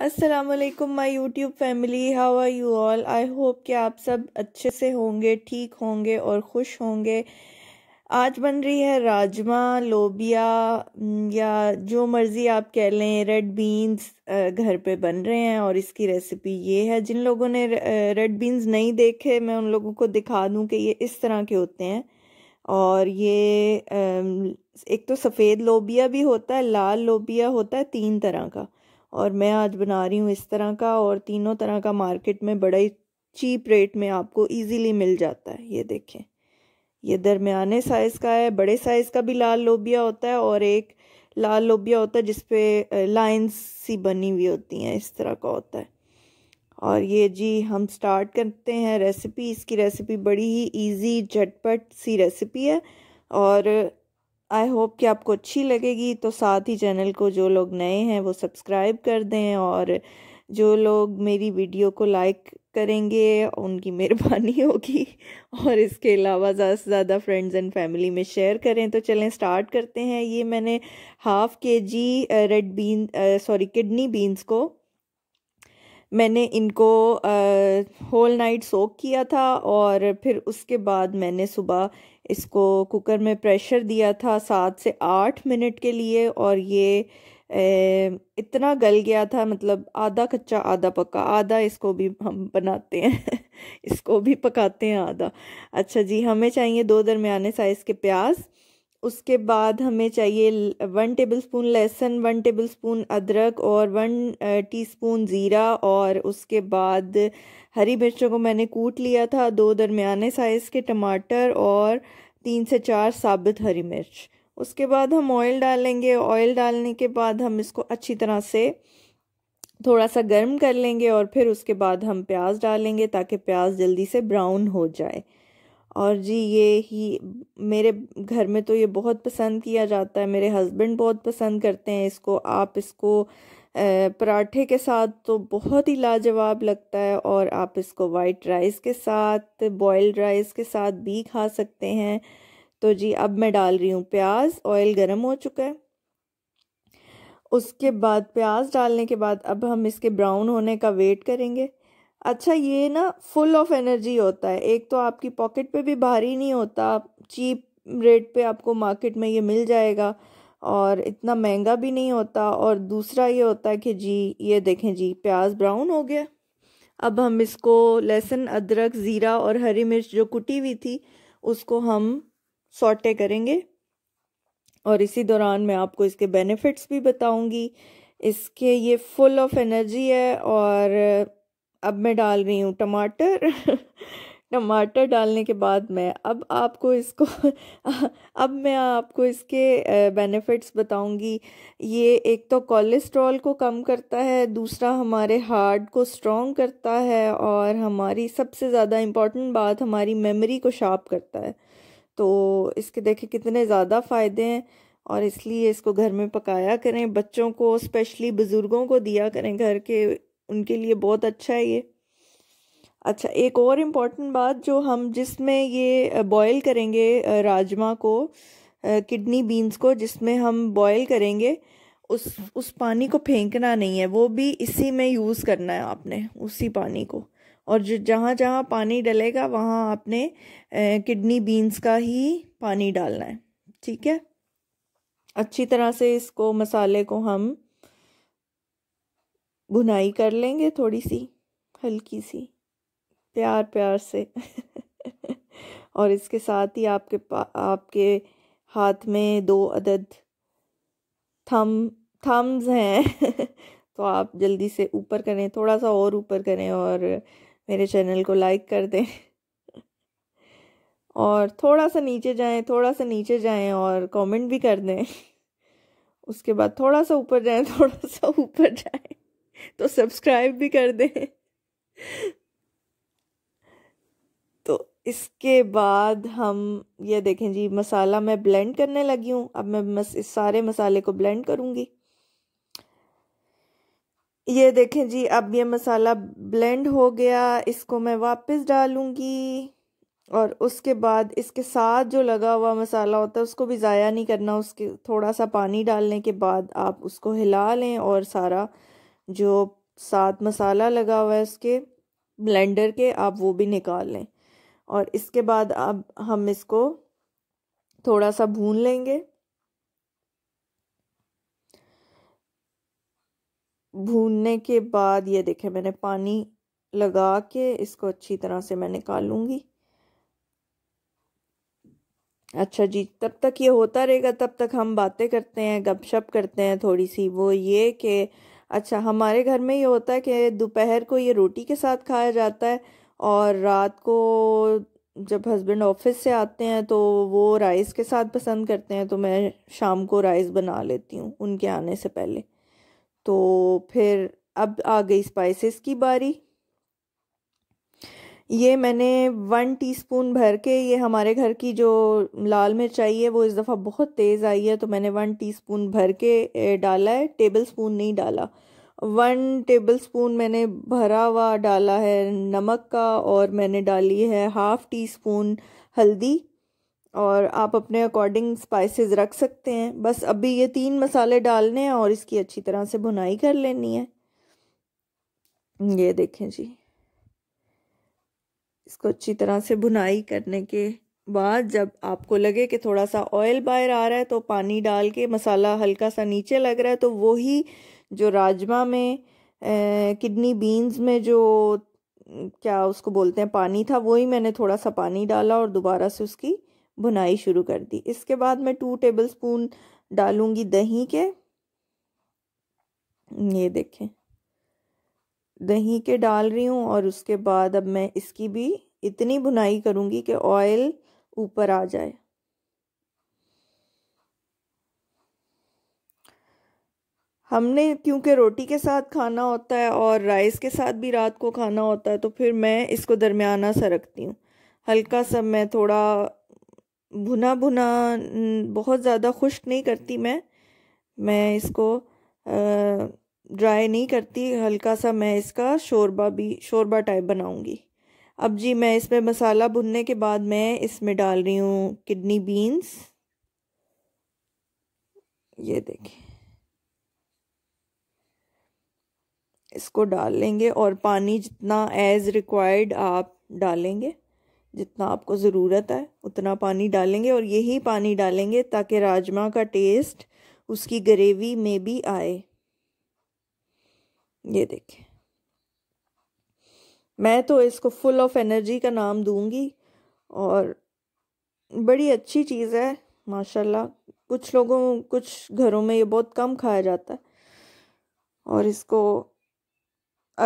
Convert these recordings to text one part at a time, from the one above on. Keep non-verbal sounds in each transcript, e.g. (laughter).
असलकम my YouTube family how are you all I hope कि आप सब अच्छे से होंगे ठीक होंगे और खुश होंगे आज बन रही है राजमा लोबिया या जो मर्ज़ी आप कह लें रेड बीन्स घर पे बन रहे हैं और इसकी रेसिपी ये है जिन लोगों ने रेड बीन्स नहीं देखे मैं उन लोगों को दिखा दूं कि ये इस तरह के होते हैं और ये एक तो सफ़ेद लोबिया भी होता है लाल लोबिया होता है तीन तरह का और मैं आज बना रही हूँ इस तरह का और तीनों तरह का मार्केट में बड़ा ही चीप रेट में आपको इजीली मिल जाता है ये देखें ये दरमियाने साइज़ का है बड़े साइज़ का भी लाल लोबिया होता है और एक लाल लोबिया होता है जिसपे लाइन्स सी बनी हुई होती हैं इस तरह का होता है और ये जी हम स्टार्ट करते हैं रेसिपी इसकी रेसिपी बड़ी ही ईजी झटपट सी रेसिपी है और आई होप कि आपको अच्छी लगेगी तो साथ ही चैनल को जो लोग नए हैं वो सब्सक्राइब कर दें और जो लोग मेरी वीडियो को लाइक करेंगे उनकी मेहरबानी (laughs) होगी और इसके अलावा ज़्यादा से ज़्यादा फ्रेंड्स एंड फैमिली में शेयर करें तो चलें स्टार्ट करते हैं ये मैंने half K G red bean sorry kidney beans को मैंने इनको होल नाइट सोक किया था और फिर उसके बाद मैंने सुबह इसको कुकर में प्रेशर दिया था सात से आठ मिनट के लिए और ये ए, इतना गल गया था मतलब आधा कच्चा आधा पक्का आधा इसको भी हम बनाते हैं (laughs) इसको भी पकाते हैं आधा अच्छा जी हमें चाहिए दो दरमियाने साइज़ के प्याज उसके बाद हमें चाहिए वन टेबलस्पून लहसुन वन टेबलस्पून अदरक और वन टीस्पून ज़ीरा और उसके बाद हरी मिर्चों को मैंने कूट लिया था दो दरमियाने साइज़ के टमाटर और तीन से चार साबित हरी मिर्च उसके बाद हम ऑयल डालेंगे ऑयल डालने के बाद हम इसको अच्छी तरह से थोड़ा सा गर्म कर लेंगे और फिर उसके बाद हम प्याज डालेंगे ताकि प्याज जल्दी से ब्राउन हो जाए और जी ये ही मेरे घर में तो ये बहुत पसंद किया जाता है मेरे हस्बैंड बहुत पसंद करते हैं इसको आप इसको पराठे के साथ तो बहुत ही लाजवाब लगता है और आप इसको वाइट राइस के साथ बॉयल्ड राइस के साथ भी खा सकते हैं तो जी अब मैं डाल रही हूँ प्याज ऑयल गर्म हो चुका है उसके बाद प्याज डालने के बाद अब हम इसके ब्राउन होने का वेट करेंगे अच्छा ये ना फुल ऑफ एनर्जी होता है एक तो आपकी पॉकेट पे भी भारी नहीं होता चीप रेट पे आपको मार्केट में ये मिल जाएगा और इतना महंगा भी नहीं होता और दूसरा ये होता है कि जी ये देखें जी प्याज ब्राउन हो गया अब हम इसको लहसुन अदरक ज़ीरा और हरी मिर्च जो कुटी हुई थी उसको हम सॉटे करेंगे और इसी दौरान मैं आपको इसके बेनिफिट्स भी बताऊंगी इसके ये फुल ऑफ एनर्जी है और अब मैं डाल रही हूँ टमाटर (laughs) टमाटर डालने के बाद मैं अब आपको इसको (laughs) अब मैं आपको इसके बेनिफिट्स बताऊंगी ये एक तो कोलेस्ट्रॉल को कम करता है दूसरा हमारे हार्ट को स्ट्रॉन्ग करता है और हमारी सबसे ज़्यादा इम्पॉर्टेंट बात हमारी मेमोरी को शार्प करता है तो इसके देखें कितने ज़्यादा फ़ायदे हैं और इसलिए इसको घर में पकाया करें बच्चों को स्पेशली बुज़ुर्गों को दिया करें घर के उनके लिए बहुत अच्छा है ये अच्छा एक और इम्पॉर्टेंट बात जो हम जिसमें ये बॉयल करेंगे राजमा को किडनी बीन्स को जिसमें हम बॉयल करेंगे उस उस पानी को फेंकना नहीं है वो भी इसी में यूज़ करना है आपने उसी पानी को और जो जहाँ जहाँ पानी डलेगा वहाँ आपने किडनी बीन्स का ही पानी डालना है ठीक है अच्छी तरह से इसको मसाले को हम बुनाई कर लेंगे थोड़ी सी हल्की सी प्यार प्यार से (laughs) और इसके साथ ही आपके पा आपके हाथ में दो अदद थम थम्स हैं (laughs) तो आप जल्दी से ऊपर करें थोड़ा सा और ऊपर करें और मेरे चैनल को लाइक कर दें (laughs) और थोड़ा सा नीचे जाएं थोड़ा सा नीचे जाएं और कमेंट भी कर दें उसके बाद थोड़ा सा ऊपर जाएं थोड़ा सा ऊपर जाएं तो सब्सक्राइब भी कर दें तो इसके बाद हम ये देखें जी मसाला मैं ब्लेंड करने लगी हूँ अब मैं मस, इस सारे मसाले को ब्लेंड करूँगी ये देखें जी अब ये मसाला ब्लेंड हो गया इसको मैं वापस डालूँगी और उसके बाद इसके साथ जो लगा हुआ मसाला होता है उसको भी ज़ाया नहीं करना उसके थोड़ा सा पानी डालने के बाद आप उसको हिला लें और सारा जो साथ मसाला लगा हुआ है उसके ब्लेंडर के आप वो भी निकाल लें और इसके बाद अब हम इसको थोड़ा सा भून लेंगे भूनने के बाद ये देखें मैंने पानी लगा के इसको अच्छी तरह से मैं निकालूंगी अच्छा जी तब तक ये होता रहेगा तब तक हम बातें करते हैं गपशप करते हैं थोड़ी सी वो ये कि अच्छा हमारे घर में ये होता है कि दोपहर को ये रोटी के साथ खाया जाता है और रात को जब हस्बैंड ऑफिस से आते हैं तो वो राइस के साथ पसंद करते हैं तो मैं शाम को राइस बना लेती हूँ उनके आने से पहले तो फिर अब आ गई स्पाइसेस की बारी ये मैंने वन टीस्पून भर के ये हमारे घर की जो लाल मिर्च आई है वो इस दफ़ा बहुत तेज़ आई है तो मैंने वन टीस्पून भर के डाला है टेबल स्पून नहीं डाला वन टेबल स्पून मैंने भरा हुआ डाला है नमक का और मैंने डाली है हाफ़ टी स्पून हल्दी और आप अपने अकॉर्डिंग स्पाइसेस रख सकते हैं बस अभी ये तीन मसाले डालने हैं और इसकी अच्छी तरह से भुनाई कर लेनी है ये देखें जी इसको अच्छी तरह से भुनाई करने के बाद जब आपको लगे कि थोड़ा सा ऑयल बाहर आ रहा है तो पानी डाल के मसाला हल्का सा नीचे लग रहा है तो वही जो राजमा में किडनी बीन्स में जो क्या उसको बोलते हैं पानी था वही मैंने थोड़ा सा पानी डाला और दोबारा से उसकी भुनाई शुरू कर दी इसके बाद मैं टू टेबल स्पून डालूँगी दही के ये देखें दही के डाल रही हूँ और उसके बाद अब मैं इसकी भी इतनी भुनाई करूँगी कि ऑयल ऊपर आ जाए हमने क्योंकि रोटी के साथ खाना होता है और राइस के साथ भी रात को खाना होता है तो फिर मैं इसको दरमियाना सा रखती हूँ हल्का सा मैं थोड़ा भुना भुना बहुत ज़्यादा खुश्क नहीं करती मैं मैं इसको ड्राई नहीं करती हल्का सा मैं इसका शोरबा भी शोरबा टाइप बनाऊंगी अब जी मैं इसमें मसाला भुनने के बाद मैं इसमें डाल रही हूँ किडनी बीन्स ये देखिए इसको डाल लेंगे और पानी जितना एज़ रिक्वायर्ड आप डालेंगे जितना आपको ज़रूरत है उतना पानी डालेंगे और यही पानी डालेंगे ताकि राजमा का टेस्ट उसकी ग्रेवी में भी आए ये देखें मैं तो इसको फुल ऑफ एनर्जी का नाम दूंगी और बड़ी अच्छी चीज़ है माशाल्लाह कुछ लोगों कुछ घरों में ये बहुत कम खाया जाता है और इसको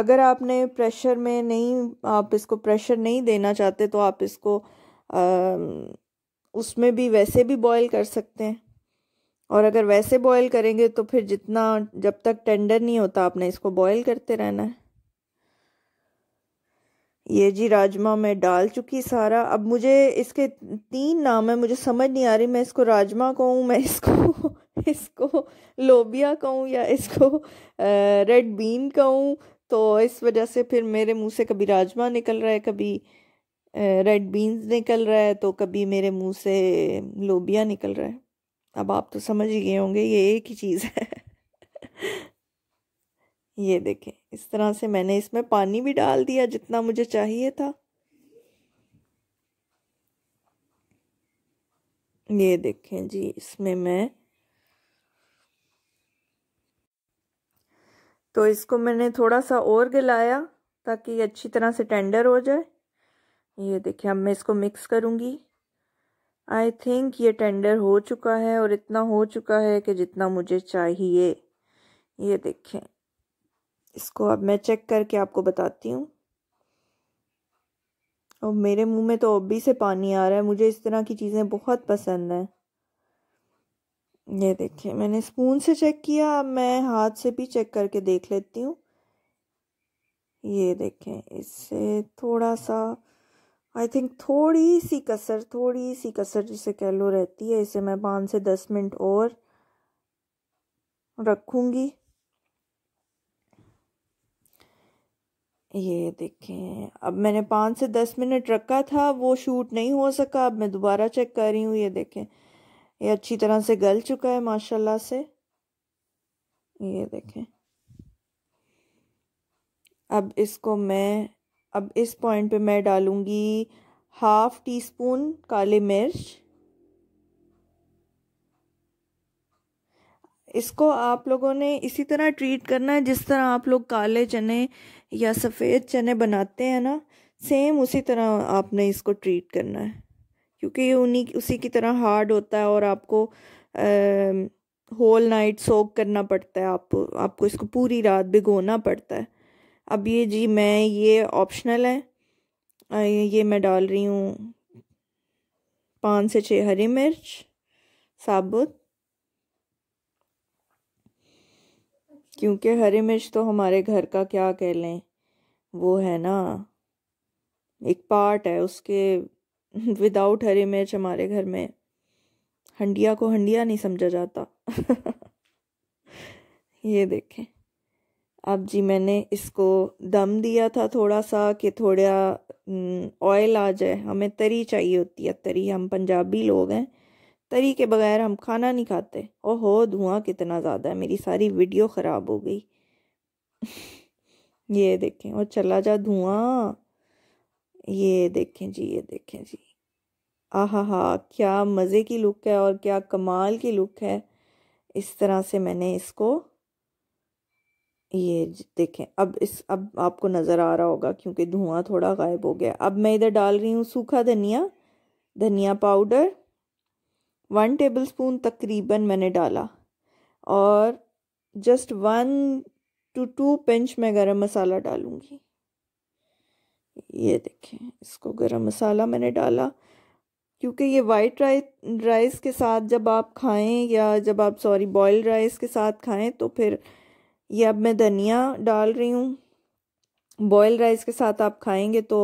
अगर आपने प्रेशर में नहीं आप इसको प्रेशर नहीं देना चाहते तो आप इसको आ, उसमें भी वैसे भी बॉईल कर सकते हैं और अगर वैसे बॉईल करेंगे तो फिर जितना जब तक टेंडर नहीं होता आपने इसको बॉईल करते रहना है ये जी राजमा मैं डाल चुकी सारा अब मुझे इसके तीन नाम है मुझे समझ नहीं आ रही मैं इसको राजमा कहूँ मैं इसको (laughs) इसको लोबिया कहूँ या इसको रेड बीन कहूँ तो इस वजह से फिर मेरे मुंह से कभी राजमा निकल रहा है कभी रेड बीन्स निकल रहा है तो कभी मेरे मुंह से लोबिया निकल रहा है अब आप तो समझ ही गए होंगे ये एक ही चीज़ है ये देखें इस तरह से मैंने इसमें पानी भी डाल दिया जितना मुझे चाहिए था ये देखें जी इसमें मैं तो इसको मैंने थोड़ा सा और गलाया ताकि अच्छी तरह से टेंडर हो जाए ये देखिए अब मैं इसको मिक्स करूँगी आई थिंक ये टेंडर हो चुका है और इतना हो चुका है कि जितना मुझे चाहिए ये देखें इसको अब मैं चेक करके आपको बताती हूँ और मेरे मुंह में तो अभी से पानी आ रहा है मुझे इस तरह की चीज़ें बहुत पसंद हैं ये देखिए मैंने स्पून से चेक किया अब मैं हाथ से भी चेक करके देख लेती हूँ ये देखें इससे थोड़ा सा आई थिंक थोड़ी सी कसर थोड़ी सी कसर जिसे कह लो रहती है इसे मैं पाँच से दस मिनट और रखूँगी ये देखें अब मैंने पाँच से दस मिनट रखा था वो शूट नहीं हो सका अब मैं दोबारा चेक कर रही हूँ ये देखें ये अच्छी तरह से गल चुका है माशाल्लाह से ये देखें अब इसको मैं अब इस पॉइंट पे मैं डालूँगी हाफ टी स्पून काले मिर्च इसको आप लोगों ने इसी तरह ट्रीट करना है जिस तरह आप लोग काले चने या सफ़ेद चने बनाते हैं ना सेम उसी तरह आपने इसको ट्रीट करना है क्योंकि ये उन्हीं उसी की तरह हार्ड होता है और आपको आ, होल नाइट सोक करना पड़ता है आप आपको इसको पूरी रात भिगोना पड़ता है अब ये जी मैं ये ऑप्शनल है ये मैं डाल रही हूँ पाँच से छः हरी मिर्च साबुत क्योंकि हरी मिर्च तो हमारे घर का क्या कह लें वो है ना एक पार्ट है उसके विदाउट हरी मिर्च हमारे घर में हंडिया को हंडिया नहीं समझा जाता (laughs) ये देखें अब जी मैंने इसको दम दिया था थोड़ा सा कि थोड़ा ऑयल आ जाए हमें तरी चाहिए होती है तरी हम पंजाबी लोग हैं तरी के बगैर हम खाना नहीं खाते ओहो धुआं कितना ज़्यादा है मेरी सारी वीडियो ख़राब हो गई (laughs) ये देखें और चला जा धुआं ये देखें जी ये देखें जी आह हा क्या मज़े की लुक है और क्या कमाल की लुक है इस तरह से मैंने इसको ये देखें अब इस अब आपको नज़र आ रहा होगा क्योंकि धुआं थोड़ा गायब हो गया अब मैं इधर डाल रही हूँ सूखा धनिया धनिया पाउडर वन टेबलस्पून तकरीबन मैंने डाला और just one two two pinch मैं गरम मसाला डालूँगी ये देखें इसको गरम मसाला मैंने डाला क्योंकि ये वाइट राइस राइस के साथ जब आप खाएं या जब आप सॉरी बॉयल राइस के साथ खाएं तो फिर ये अब मैं धनिया डाल रही हूँ बॉयल राइस के साथ आप खाएंगे तो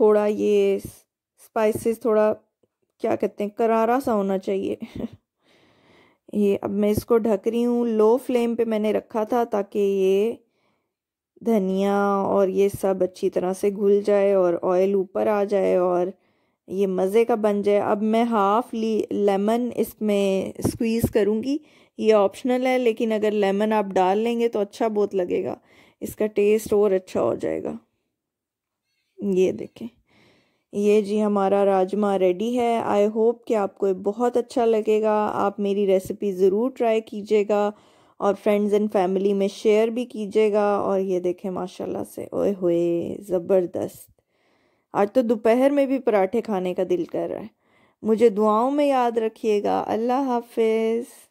थोड़ा ये स्पाइसेस थोड़ा क्या कहते हैं करारा सा होना चाहिए (laughs) ये अब मैं इसको ढक रही हूँ लो फ्लेम पे मैंने रखा था ताकि ये धनिया और ये सब अच्छी तरह से घुल जाए और ऑयल ऊपर आ जाए और ये मज़े का बन जाए अब मैं हाफ़ ली लेमन इसमें स्क्वीज़ करूँगी ये ऑप्शनल है लेकिन अगर लेमन आप डाल लेंगे तो अच्छा बहुत लगेगा इसका टेस्ट और अच्छा हो जाएगा ये देखें ये जी हमारा राजमा रेडी है आई होप कि आपको बहुत अच्छा लगेगा आप मेरी रेसिपी ज़रूर ट्राई कीजिएगा और फ्रेंड्स एंड फैमिली में शेयर भी कीजिएगा और ये देखें माशाल्लाह से ओए होए ज़बरदस्त आज तो दोपहर में भी पराठे खाने का दिल कर रहा है मुझे दुआओं में याद रखिएगा अल्लाह हाफिज़